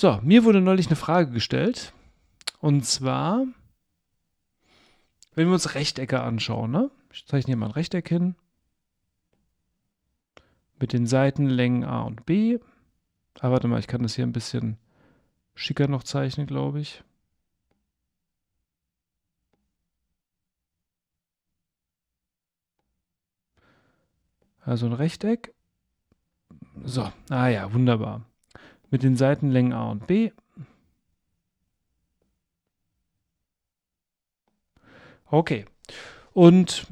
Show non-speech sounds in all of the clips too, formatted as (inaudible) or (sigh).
So, mir wurde neulich eine Frage gestellt. Und zwar, wenn wir uns Rechtecke anschauen, ne? Ich zeichne hier mal ein Rechteck hin. Mit den Seitenlängen A und B. Ah, warte mal, ich kann das hier ein bisschen schicker noch zeichnen, glaube ich. Also ein Rechteck. So, ah ja, wunderbar mit den Seitenlängen A und B. Okay. Und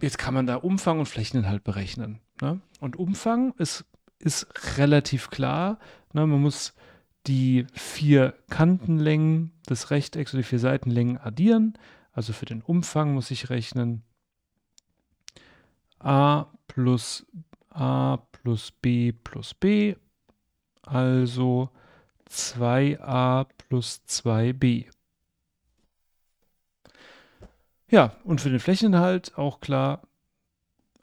jetzt kann man da Umfang und Flächeninhalt berechnen. Ne? Und Umfang ist, ist relativ klar. Ne? Man muss die vier Kantenlängen des Rechtecks oder die vier Seitenlängen addieren. Also für den Umfang muss ich rechnen a plus a plus b plus b, also 2a plus 2b. Ja, und für den Flächeninhalt auch klar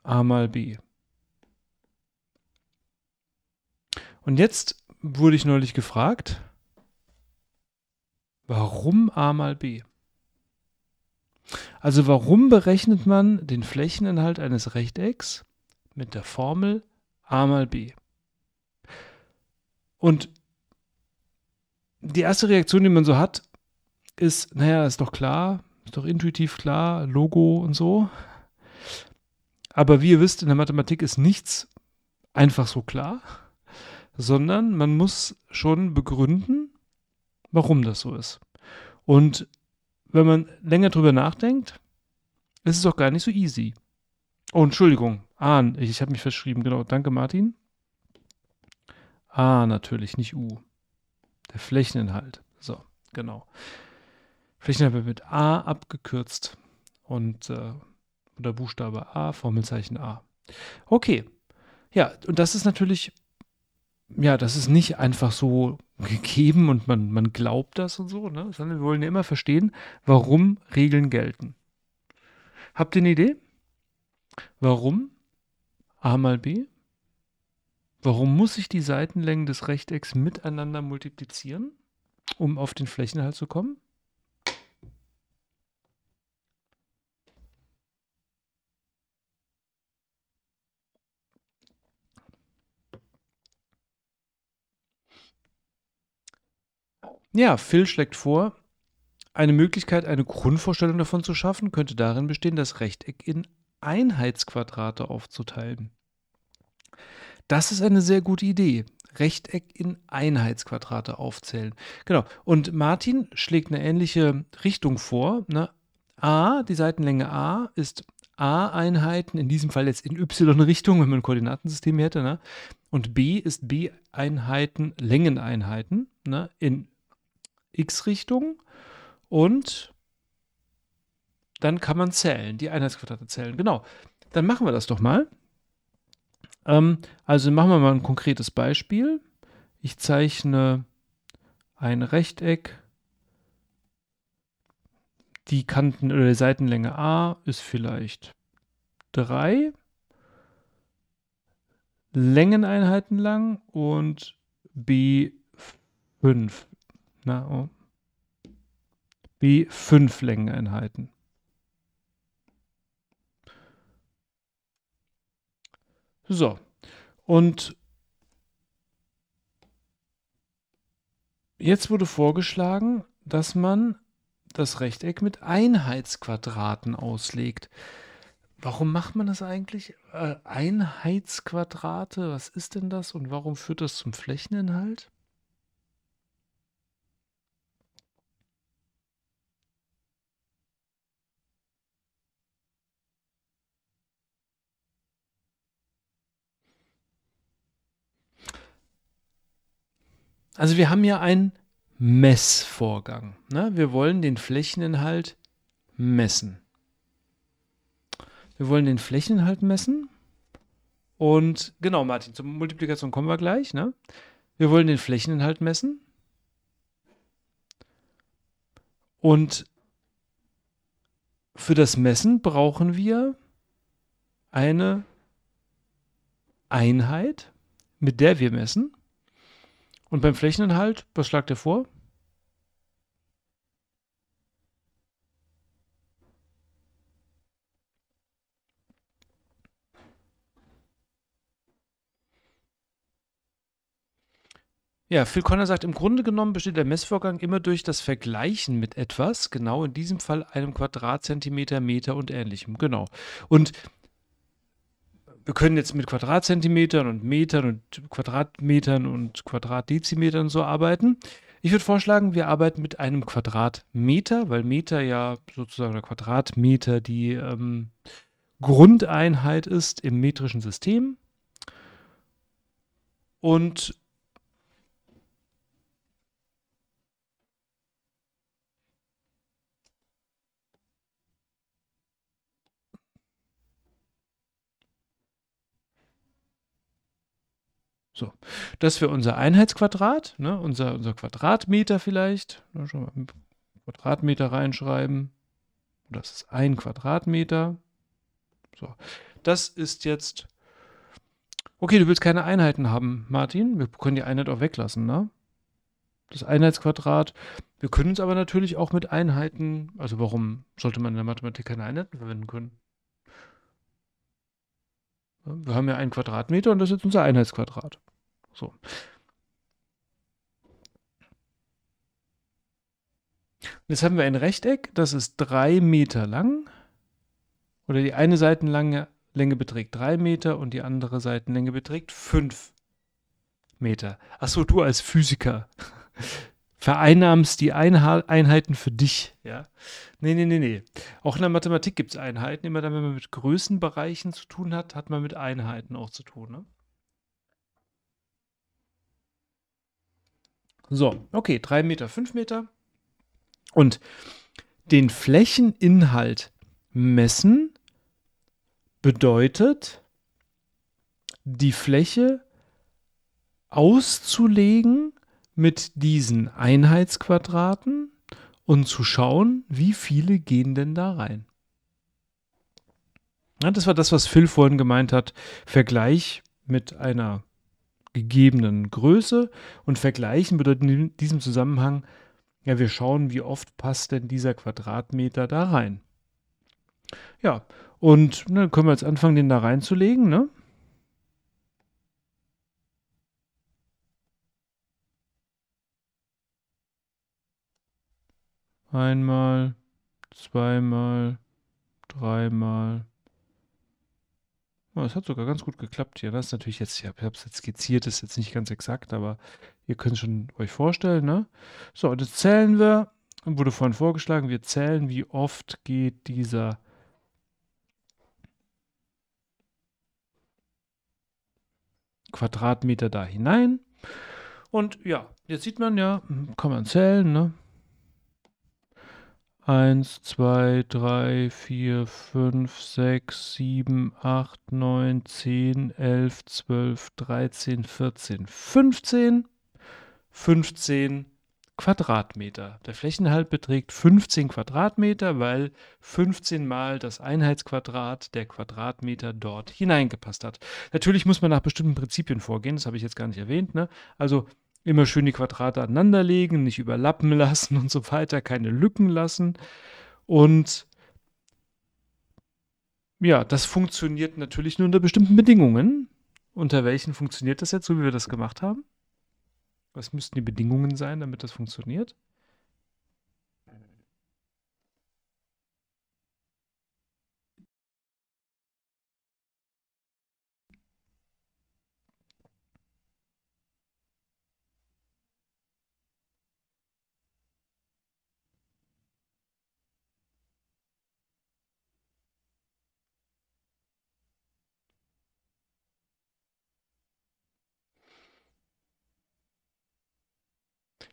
a mal b. Und jetzt wurde ich neulich gefragt, warum a mal b? Also warum berechnet man den Flächeninhalt eines Rechtecks mit der Formel a mal b. Und die erste Reaktion, die man so hat, ist, naja, ist doch klar, ist doch intuitiv klar, Logo und so. Aber wie ihr wisst, in der Mathematik ist nichts einfach so klar, sondern man muss schon begründen, warum das so ist. Und wenn man länger drüber nachdenkt, ist es auch gar nicht so easy. Oh, Entschuldigung, Ahn, ich habe mich verschrieben, genau. Danke, Martin. Ah, natürlich, nicht U. Der Flächeninhalt. So, genau. Flächeninhalt wird mit A abgekürzt und äh, oder Buchstabe A, Formelzeichen A. Okay. Ja, und das ist natürlich, ja, das ist nicht einfach so gegeben und man, man glaubt das und so, ne? Sondern wir wollen ja immer verstehen, warum Regeln gelten. Habt ihr eine Idee? Warum A mal B? Warum muss ich die Seitenlängen des Rechtecks miteinander multiplizieren, um auf den Flächenhalt zu kommen? Ja, Phil schlägt vor, eine Möglichkeit, eine Grundvorstellung davon zu schaffen, könnte darin bestehen, das Rechteck in Einheitsquadrate aufzuteilen. Das ist eine sehr gute Idee. Rechteck in Einheitsquadrate aufzählen. Genau. Und Martin schlägt eine ähnliche Richtung vor. Ne? A, die Seitenlänge A ist A-Einheiten, in diesem Fall jetzt in Y-Richtung, wenn man ein Koordinatensystem hätte. Ne? Und B ist B-Einheiten, Längeneinheiten ne? in X-Richtung. Und dann kann man zählen, die Einheitsquadrate zählen. Genau, dann machen wir das doch mal. Ähm, also machen wir mal ein konkretes Beispiel. Ich zeichne ein Rechteck. Die Kanten oder die Seitenlänge A ist vielleicht 3 Längeneinheiten lang und B 5. Na, oh. B 5 Längeneinheiten. So. Und jetzt wurde vorgeschlagen, dass man das Rechteck mit Einheitsquadraten auslegt. Warum macht man das eigentlich? Äh, Einheitsquadrate, was ist denn das und warum führt das zum Flächeninhalt? Also wir haben hier einen Messvorgang. Ne? Wir wollen den Flächeninhalt messen. Wir wollen den Flächeninhalt messen. Und genau, Martin, zur Multiplikation kommen wir gleich. Ne? Wir wollen den Flächeninhalt messen. Und für das Messen brauchen wir eine Einheit, mit der wir messen. Und beim Flächeninhalt, was schlagt er vor? Ja, Phil Conner sagt, im Grunde genommen besteht der Messvorgang immer durch das Vergleichen mit etwas, genau in diesem Fall einem Quadratzentimeter, Meter und ähnlichem. Genau. Und wir können jetzt mit Quadratzentimetern und Metern und Quadratmetern und Quadratdezimetern so arbeiten. Ich würde vorschlagen, wir arbeiten mit einem Quadratmeter, weil Meter ja sozusagen der Quadratmeter die ähm, Grundeinheit ist im metrischen System. Und So, das wäre unser Einheitsquadrat, ne? unser, unser Quadratmeter vielleicht. Ne? Schon mal Quadratmeter reinschreiben. Das ist ein Quadratmeter. So, das ist jetzt. Okay, du willst keine Einheiten haben, Martin. Wir können die Einheit auch weglassen, ne? Das Einheitsquadrat. Wir können es aber natürlich auch mit Einheiten, also warum sollte man in der Mathematik keine Einheiten verwenden können? Wir haben ja einen Quadratmeter und das ist jetzt unser Einheitsquadrat. So. Und jetzt haben wir ein Rechteck, das ist drei Meter lang. Oder die eine Seitenlänge Länge beträgt drei Meter und die andere Seitenlänge beträgt fünf Meter. Achso, du als Physiker vereinnahmst die Einheiten für dich. Ja? Nee, nee, nee, nee. Auch in der Mathematik gibt es Einheiten. Immer dann, wenn man mit Größenbereichen zu tun hat, hat man mit Einheiten auch zu tun. Ne? So, okay, 3 Meter, 5 Meter. Und den Flächeninhalt messen bedeutet, die Fläche auszulegen mit diesen Einheitsquadraten und zu schauen, wie viele gehen denn da rein. Ja, das war das, was Phil vorhin gemeint hat. Vergleich mit einer gegebenen Größe und vergleichen bedeutet in diesem Zusammenhang, ja, wir schauen, wie oft passt denn dieser Quadratmeter da rein. Ja, und ne, können wir jetzt anfangen, den da reinzulegen, ne? Einmal, zweimal, dreimal. Oh, hat sogar ganz gut geklappt hier. Das ist natürlich jetzt, ich habe es jetzt skizziert, ist jetzt nicht ganz exakt, aber ihr könnt schon euch vorstellen, ne? So, und jetzt zählen wir, wurde vorhin vorgeschlagen, wir zählen, wie oft geht dieser Quadratmeter da hinein. Und ja, jetzt sieht man ja, hm, kann man zählen, ne? 1, 2, 3, 4, 5, 6, 7, 8, 9, 10, 11, 12, 13, 14, 15. 15 Quadratmeter. Der Flächenhalt beträgt 15 Quadratmeter, weil 15 mal das Einheitsquadrat der Quadratmeter dort hineingepasst hat. Natürlich muss man nach bestimmten Prinzipien vorgehen, das habe ich jetzt gar nicht erwähnt. Ne? Also Immer schön die Quadrate aneinanderlegen, nicht überlappen lassen und so weiter, keine Lücken lassen. Und ja, das funktioniert natürlich nur unter bestimmten Bedingungen. Unter welchen funktioniert das jetzt, so wie wir das gemacht haben? Was müssten die Bedingungen sein, damit das funktioniert?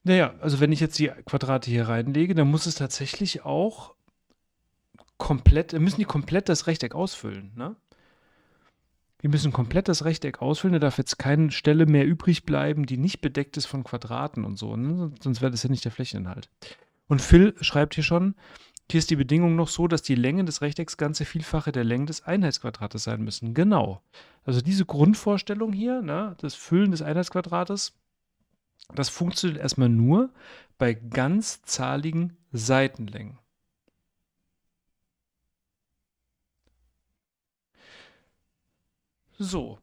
Naja, also wenn ich jetzt die Quadrate hier reinlege, dann muss es tatsächlich auch komplett, müssen die komplett das Rechteck ausfüllen, ne? Die müssen komplett das Rechteck ausfüllen, da darf jetzt keine Stelle mehr übrig bleiben, die nicht bedeckt ist von Quadraten und so, ne? sonst wäre das ja nicht der Flächeninhalt. Und Phil schreibt hier schon, hier ist die Bedingung noch so, dass die Länge des Rechtecks ganze Vielfache der Länge des Einheitsquadrates sein müssen. Genau. Also diese Grundvorstellung hier, ne, das Füllen des Einheitsquadrates, das funktioniert erstmal nur bei ganzzahligen Seitenlängen. So,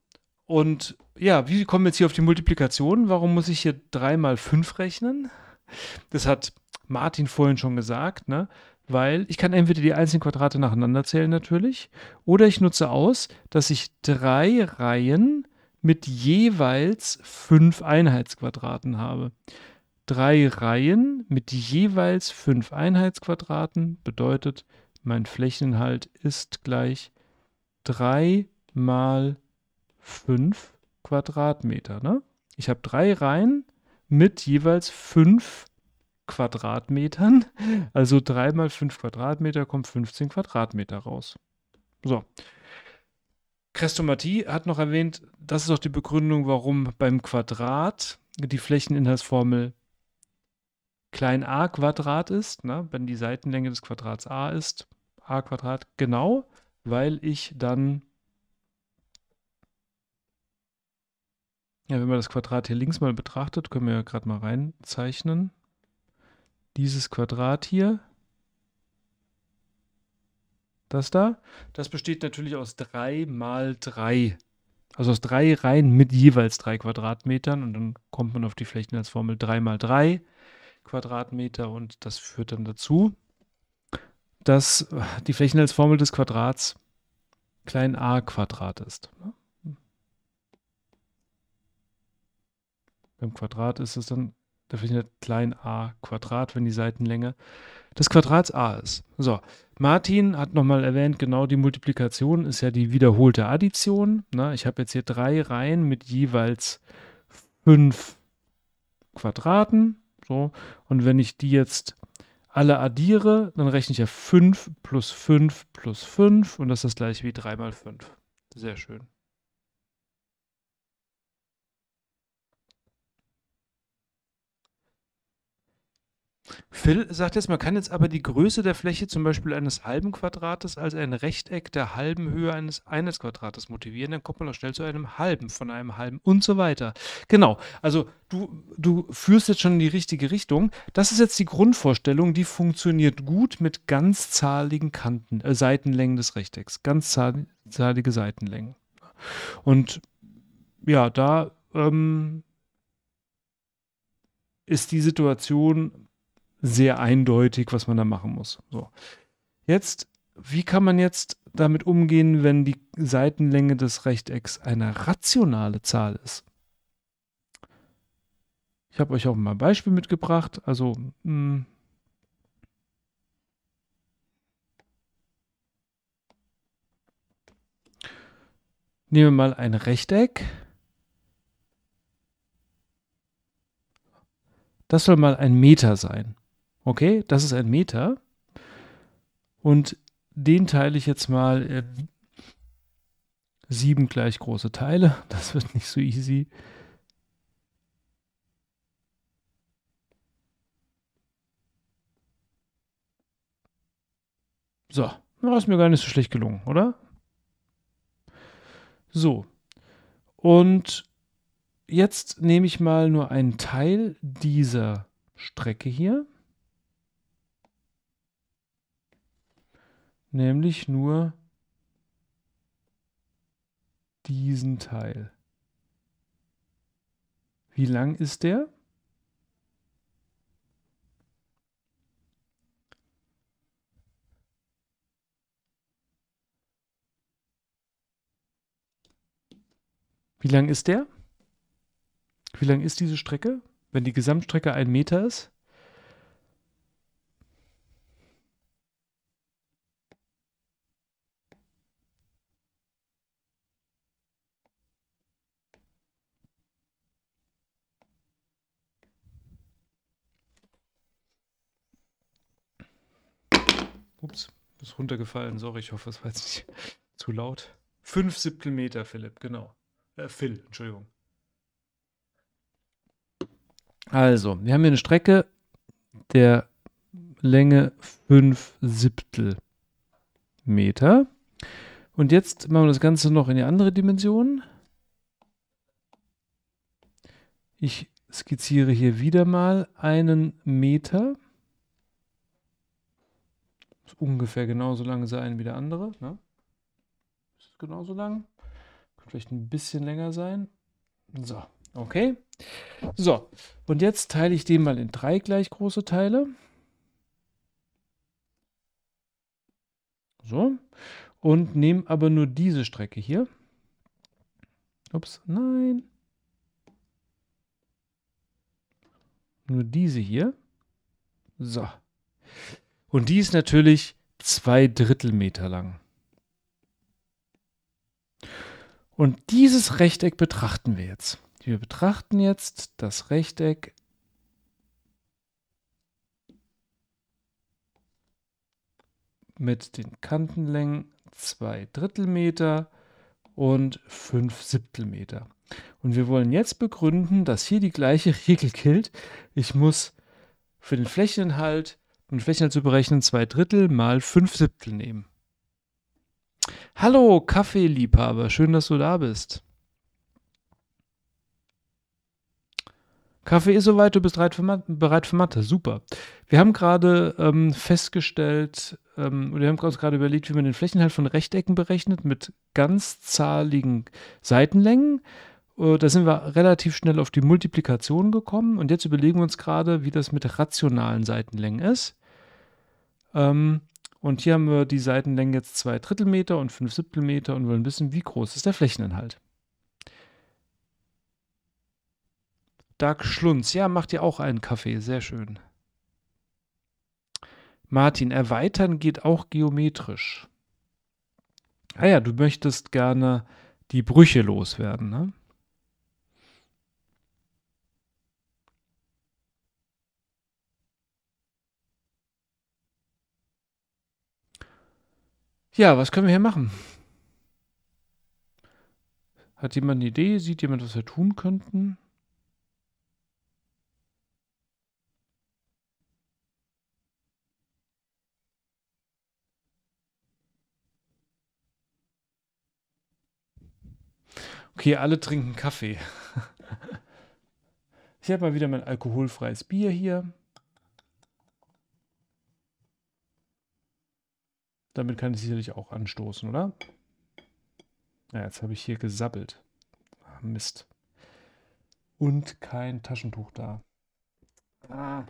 und ja, wie kommen wir jetzt hier auf die Multiplikation? Warum muss ich hier 3 mal 5 rechnen? Das hat Martin vorhin schon gesagt, ne? weil ich kann entweder die einzelnen Quadrate nacheinander zählen natürlich, oder ich nutze aus, dass ich drei Reihen mit jeweils fünf Einheitsquadraten habe. Drei Reihen mit jeweils fünf Einheitsquadraten bedeutet, mein Flächeninhalt ist gleich 3 mal 5 Quadratmeter. Ne? Ich habe drei Reihen mit jeweils 5 Quadratmetern. Also 3 mal 5 Quadratmeter kommt 15 Quadratmeter raus. So, Krestomatie hat noch erwähnt, das ist auch die Begründung, warum beim Quadrat die Flächeninhaltsformel klein a Quadrat ist, ne? wenn die Seitenlänge des Quadrats a ist, a Quadrat, genau, weil ich dann, ja, wenn man das Quadrat hier links mal betrachtet, können wir ja gerade mal reinzeichnen, dieses Quadrat hier das da. Das besteht natürlich aus 3 mal 3. Also aus drei Reihen mit jeweils drei Quadratmetern und dann kommt man auf die Flächen als Formel 3 mal 3 Quadratmeter und das führt dann dazu, dass äh, die Flächen als Formel des Quadrats klein a Quadrat ist. Beim Quadrat ist es dann der Flächen halt klein a Quadrat, wenn die Seitenlänge des Quadrats a ist. So, Martin hat nochmal erwähnt, genau die Multiplikation ist ja die wiederholte Addition. Na, ne? ich habe jetzt hier drei Reihen mit jeweils fünf Quadraten. So, und wenn ich die jetzt alle addiere, dann rechne ich ja 5 plus 5 plus 5 und das ist das gleiche wie 3 mal 5. Sehr schön. Phil sagt jetzt, man kann jetzt aber die Größe der Fläche zum Beispiel eines halben Quadrates als ein Rechteck der halben Höhe eines eines Quadrates motivieren, dann kommt man auch schnell zu einem halben, von einem halben und so weiter. Genau, also du, du führst jetzt schon in die richtige Richtung. Das ist jetzt die Grundvorstellung, die funktioniert gut mit ganzzahligen Kanten, äh, Seitenlängen des Rechtecks, ganzzahlige Seitenlängen. Und ja, da ähm, ist die Situation sehr eindeutig, was man da machen muss. So. Jetzt, wie kann man jetzt damit umgehen, wenn die Seitenlänge des Rechtecks eine rationale Zahl ist? Ich habe euch auch mal ein Beispiel mitgebracht. Also, mh, hm. Nehmen wir mal ein Rechteck. Das soll mal ein Meter sein. Okay, das ist ein Meter. Und den teile ich jetzt mal in sieben gleich große Teile. (laughs) Das wird nicht so easy. So, das ist mir gar nicht so schlecht gelungen, oder? So. Und jetzt nehme ich mal nur einen Teil dieser Strecke hier. nämlich nur diesen Teil. Wie lang ist der? Wie lang ist der? Wie lang ist diese Strecke? Wenn die Gesamtstrecke ein Meter ist? Ups, ist runtergefallen. Sorry, ich hoffe, es war jetzt nicht (laughs) zu laut. Fünf Meter, Philipp, genau. Äh, Phil, Entschuldigung. Also, wir haben hier eine Strecke der Länge 5 Siebtel Meter. Und jetzt machen wir das Ganze noch in die andere Dimension. Ich skizziere hier wieder mal einen Meter ungefähr genauso lange sein wie der andere. Ne? Ist es genauso lang? Könnte vielleicht ein bisschen länger sein. So, okay. So, und jetzt teile ich den mal in drei gleich große Teile. So, und nehme aber nur diese Strecke hier. Ups, nein. Nur diese hier. So. Und die ist natürlich zwei Drittelmeter lang. Und dieses Rechteck betrachten wir jetzt. Wir betrachten jetzt das Rechteck mit den Kantenlängen 2 Drittelmeter und 5 Siebtelmeter. Und wir wollen jetzt begründen, dass hier die gleiche Regel gilt. Ich muss für den Flächeninhalt und die zu berechnen, zwei Drittel mal fünf Siebtel nehmen. Hallo, Kaffeeliebhaber, schön, dass du da bist. Kaffee ist soweit, du bist bereit für, Mathe, bereit für Mathe. Super. Wir haben gerade ähm, festgestellt, ähm, oder wir haben uns gerade überlegt, wie man den Flächeninhalt von Rechtecken berechnet mit ganzzahligen Seitenlängen. Äh, da sind wir relativ schnell auf die Multiplikation gekommen und jetzt überlegen wir uns gerade, wie das mit rationalen Seitenlängen ist. Ähm, und hier haben wir die Seitenlänge jetzt 2 Drittelmeter und 5 Siebtelmeter und wollen wissen, wie groß ist der Flächeninhalt. Dag Schlunz, ja, macht dir auch einen Kaffee, sehr schön. Martin, erweitern geht auch geometrisch. Ah ja, du möchtest gerne die Brüche loswerden, ne? Ja, was können wir hier machen? Hat jemand eine Idee? Sieht jemand, was wir tun könnten? Okay, alle trinken Kaffee. (laughs) Ich habe mal wieder mein alkoholfreies Bier hier. Damit kann ich sicherlich auch anstoßen, oder? Ja, jetzt habe ich hier gesabbelt. Ach, Mist. Und kein Taschentuch da. Ah.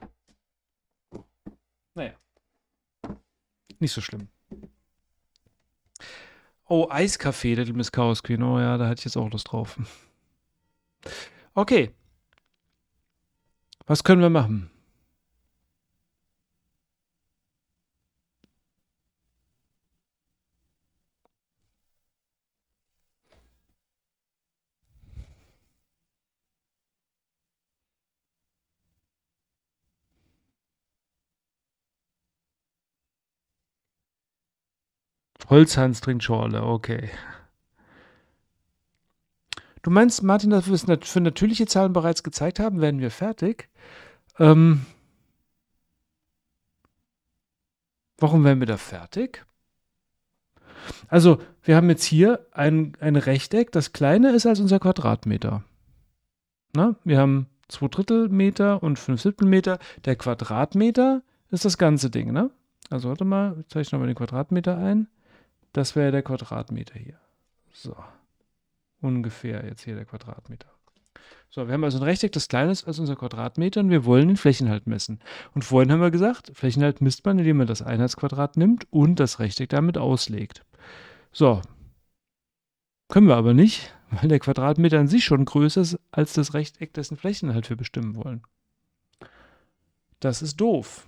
Naja. Nicht so schlimm. Oh, Eiskaffee, Little Miss Chaos Queen. Oh ja, da hatte ich jetzt auch Lust drauf. (laughs) Okay. Was können wir machen? Holzhans trinkt okay. Du meinst, Martin, dass wir es für natürliche Zahlen bereits gezeigt haben, werden wir fertig. Ähm, warum werden wir da fertig? Also, wir haben jetzt hier ein, ein Rechteck, das kleiner ist als unser Quadratmeter. Na, wir haben 2 Drittelmeter und 5 Siebtelmeter. Der Quadratmeter ist das ganze Ding, ne? Also, warte mal, ich zeichne nochmal den Quadratmeter ein. Das wäre der Quadratmeter hier. So. Ungefähr jetzt hier der Quadratmeter. So, wir haben also ein Rechteck, das kleiner ist als unser Quadratmeter und wir wollen den Flächenhalt messen. Und vorhin haben wir gesagt, Flächenhalt misst man, indem man das Einheitsquadrat nimmt und das Rechteck damit auslegt. So, können wir aber nicht, weil der Quadratmeter an sich schon größer ist als das Rechteck, dessen Flächenhalt wir bestimmen wollen. Das ist doof.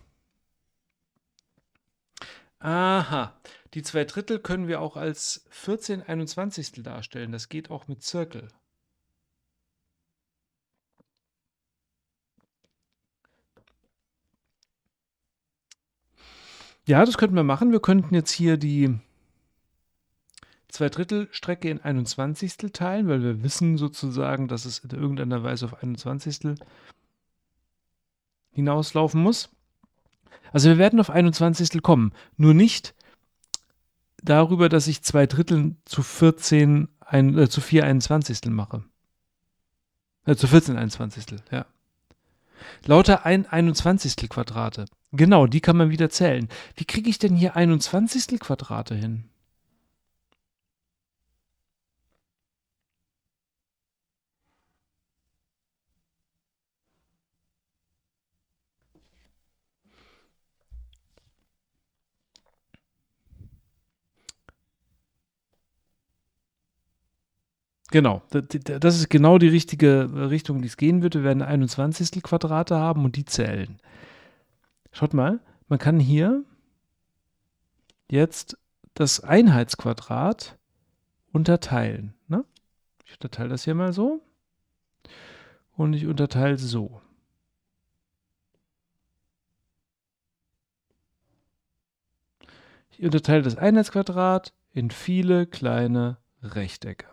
Aha, die zwei Drittel können wir auch als 14 21 darstellen. Das geht auch mit Zirkel. Ja, das könnten wir machen. Wir könnten jetzt hier die zwei Drittel Strecke in 21 teilen, weil wir wissen sozusagen, dass es in irgendeiner Weise auf 21 hinauslaufen muss. Also wir werden auf 21 kommen, nur nicht darüber, dass ich zwei Drittel zu 14, ein, äh, zu 4 21. mache. Äh, zu 14 21. ja. Lauter ein 21. Quadrate. Genau, die kann man wieder zählen. Wie kriege ich denn hier 21. Quadrate hin? Genau, das ist genau die richtige äh, Richtung, die es gehen würde. Wir werden 21. Quadrate haben und die zählen. Schaut mal, man kann hier jetzt das Einheitsquadrat unterteilen. Ne? Ich unterteile das hier mal so und ich unterteile so. Ich unterteile das Einheitsquadrat in viele kleine Rechtecke.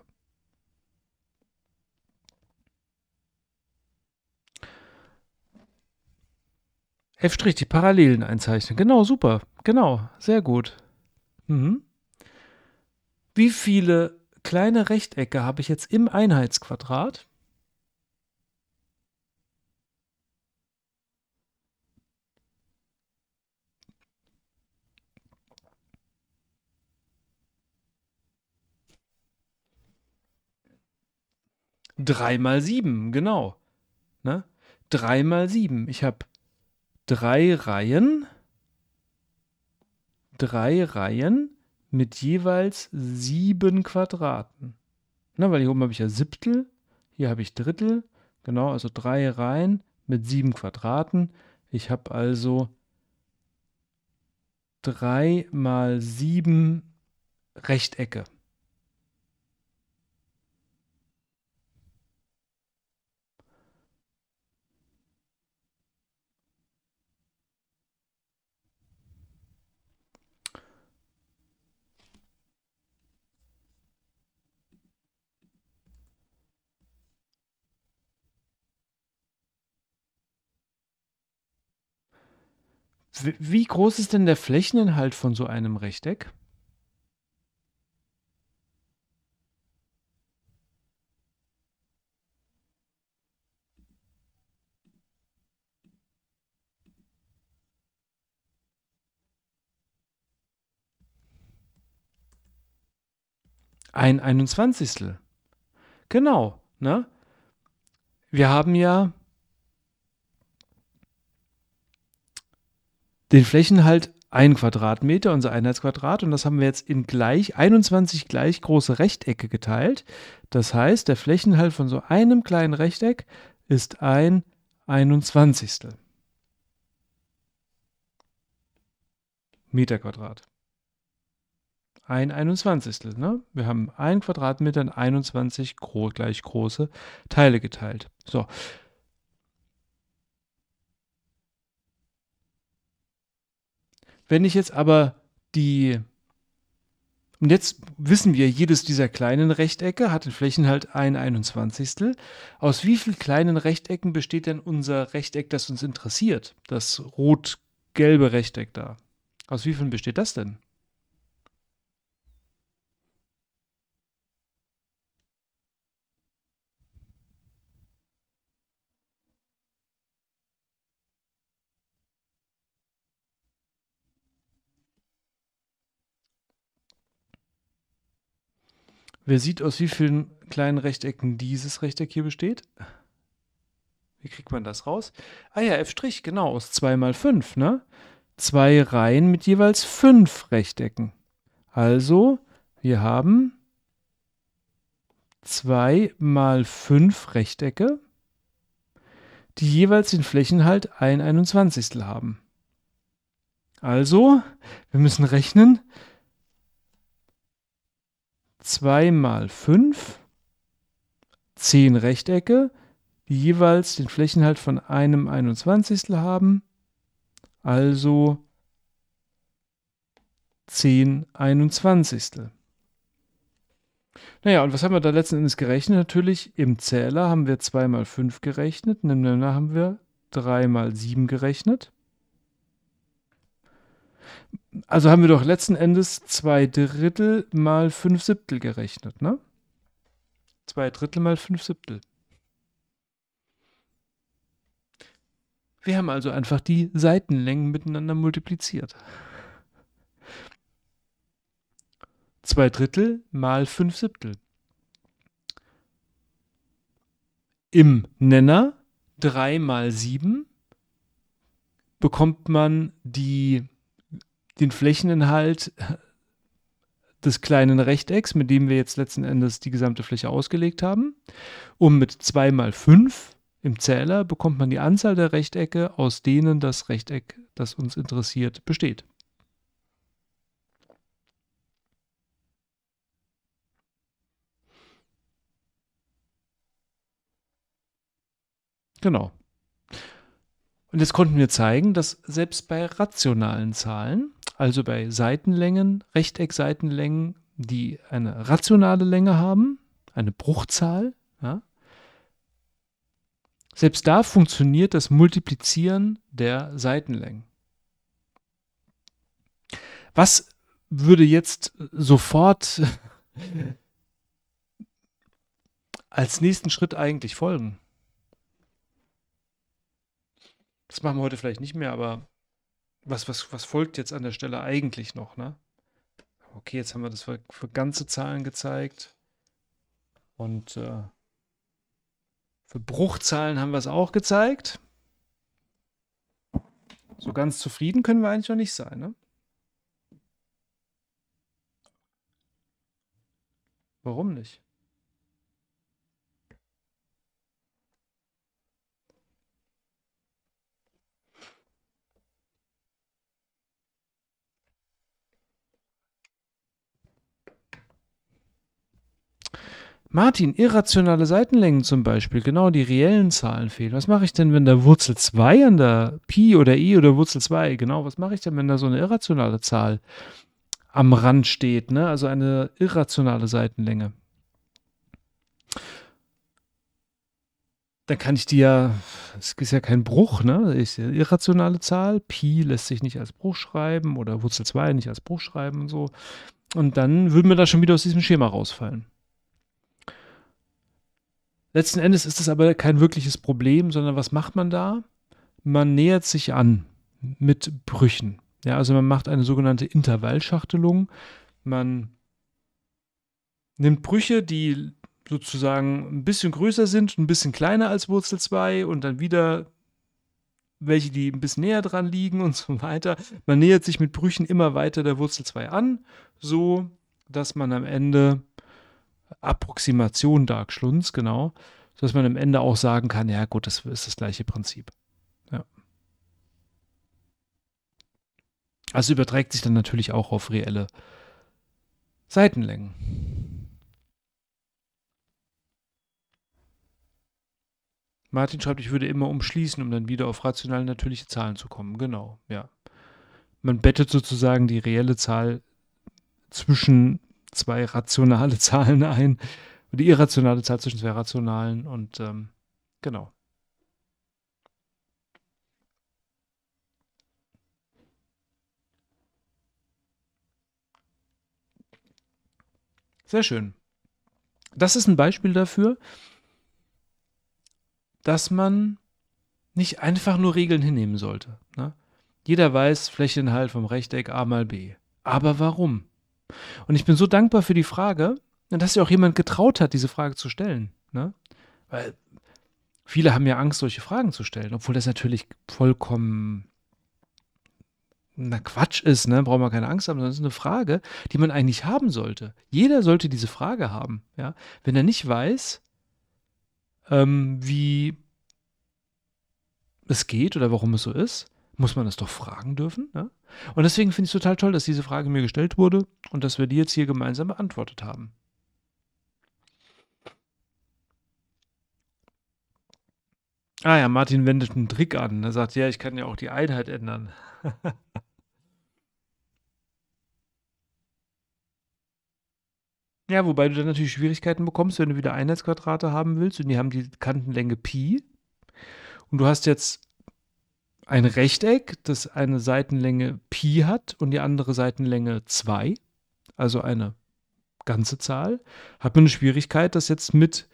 F', die Parallelen einzeichnen. Genau, super. Genau, sehr gut. Mhm. Wie viele kleine Rechtecke habe ich jetzt im Einheitsquadrat? Drei mal sieben, genau. Ne? Drei mal sieben. Ich habe drei Reihen, drei Reihen mit jeweils sieben Quadraten. Na, weil hier oben habe ich ja Siebtel, hier habe ich Drittel, genau, also drei Reihen mit sieben Quadraten. Ich habe also 3 mal 7 Rechtecke. Wie groß ist denn der Flächeninhalt von so einem Rechteck? Ein Einundzwanzigstel. Genau, ne? Wir haben ja den Flächenhalt 1 Quadratmeter, unser Einheitsquadrat, und das haben wir jetzt in gleich 21 gleich große Rechtecke geteilt. Das heißt, der Flächenhalt von so einem kleinen Rechteck ist ein 21. Meter Quadrat. Ein 21. Ne? Wir haben ein Quadratmeter in 21 gleich große Teile geteilt. So, Wenn ich jetzt aber die und jetzt wissen wir, jedes dieser kleinen Rechtecke hat in Flächenhalt ein 21. Aus wie vielen kleinen Rechtecken besteht denn unser Rechteck, das uns interessiert? Das rot-gelbe Rechteck da. Aus wie vielen besteht das denn? Wer sieht, aus wie vielen kleinen Rechtecken dieses Rechteck hier besteht? Wie kriegt man das raus? Ah ja, f', genau, aus 2 mal 5, ne? Zwei Reihen mit jeweils fünf Rechtecken. Also, wir haben 2 mal 5 Rechtecke, die jeweils den Flächenhalt ein 21. haben. Also, wir müssen rechnen, 2 mal 5, 10 Rechtecke, die jeweils den Flächenhalt von einem 21. haben, also 10 21. Naja, und was haben wir da letzten Endes gerechnet? Natürlich im Zähler haben wir 2 mal 5 gerechnet, im Nenner haben wir 3 mal 7 gerechnet. Also haben wir doch letzten Endes zwei Drittel mal fünf Siebtel gerechnet, ne? Zwei Drittel mal fünf Siebtel. Wir haben also einfach die Seitenlängen miteinander multipliziert. Zwei Drittel mal fünf Siebtel. Im Nenner drei mal sieben bekommt man die den Flächeninhalt des kleinen Rechtecks, mit dem wir jetzt letzten Endes die gesamte Fläche ausgelegt haben. Und mit 2 mal 5 im Zähler bekommt man die Anzahl der Rechtecke, aus denen das Rechteck, das uns interessiert, besteht. Genau. Und jetzt konnten wir zeigen, dass selbst bei rationalen Zahlen also bei Seitenlängen, Rechteckseitenlängen, die eine rationale Länge haben, eine Bruchzahl. Ja. Selbst da funktioniert das Multiplizieren der Seitenlängen. Was würde jetzt sofort (laughs) als nächsten Schritt eigentlich folgen? Das machen wir heute vielleicht nicht mehr, aber was, was, was folgt jetzt an der Stelle eigentlich noch, ne? Okay, jetzt haben wir das für, für ganze Zahlen gezeigt. Und äh, für Bruchzahlen haben wir es auch gezeigt. So ganz zufrieden können wir eigentlich noch nicht sein, ne? Warum nicht? Martin, irrationale Seitenlängen zum Beispiel, genau die reellen Zahlen fehlen. Was mache ich denn, wenn da Wurzel 2 an der Pi oder I oder Wurzel 2, genau, was mache ich denn, wenn da so eine irrationale Zahl am Rand steht, ne? also eine irrationale Seitenlänge? Dann kann ich die ja, es ist ja kein Bruch, ne? Ist eine irrationale Zahl. Pi lässt sich nicht als Bruch schreiben oder Wurzel 2 nicht als Bruch schreiben und so. Und dann würden wir da schon wieder aus diesem Schema rausfallen. Letzten Endes ist das aber kein wirkliches Problem, sondern was macht man da? Man nähert sich an mit Brüchen. Ja, also man macht eine sogenannte Intervallschachtelung. Man nimmt Brüche, die sozusagen ein bisschen größer sind, ein bisschen kleiner als Wurzel 2 und dann wieder welche, die ein bisschen näher dran liegen und so weiter. Man nähert sich mit Brüchen immer weiter der Wurzel 2 an, so dass man am Ende Approximation Dark Schlunz, genau, sodass man am Ende auch sagen kann, ja gut, das ist das gleiche Prinzip. Ja. Also überträgt sich dann natürlich auch auf reelle Seitenlängen. Martin schreibt, ich würde immer umschließen, um dann wieder auf rationale natürliche Zahlen zu kommen. Genau, ja. Man bettet sozusagen die reelle Zahl zwischen zwei rationale (laughs) Zahlen ein. Die irrationale Zahl zwischen zwei rationalen und ähm, genau. Sehr schön. Das ist ein Beispiel dafür, dass man nicht einfach nur Regeln hinnehmen sollte. Ne? Jeder weiß Flächeninhalt vom Rechteck a mal b. Aber warum? Und ich bin so dankbar für die Frage, dass sich auch jemand getraut hat, diese Frage zu stellen. Ne? Weil viele haben ja Angst, solche Fragen zu stellen, obwohl das natürlich vollkommen na Quatsch ist, ne? Braucht man keine Angst haben, sondern es ist eine Frage, die man eigentlich haben sollte. Jeder sollte diese Frage haben, ja. Wenn er nicht weiß, ähm, wie es geht oder warum es so ist, muss man das doch fragen dürfen. Ne? Und deswegen finde ich es total toll, dass diese Frage mir gestellt wurde und dass wir die jetzt hier gemeinsam beantwortet haben. Ah ja, Martin wendet einen Trick an. Er sagt, ja, ich kann ja auch die Einheit ändern. (laughs) ja, wobei du dann natürlich Schwierigkeiten bekommst, wenn du wieder Einheitsquadrate haben willst und die haben die Kantenlänge Pi. Und du hast jetzt ein Rechteck, das eine Seitenlänge Pi hat und die andere Seitenlänge 2, also eine ganze Zahl, hat man eine Schwierigkeit, das jetzt mit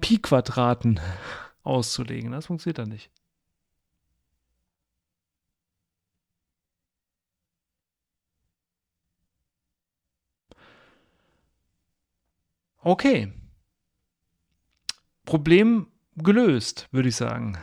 Pi-Quadraten (laughs) auszulegen. Das funktioniert dann nicht. Okay. Problem gelöst, würde ich sagen.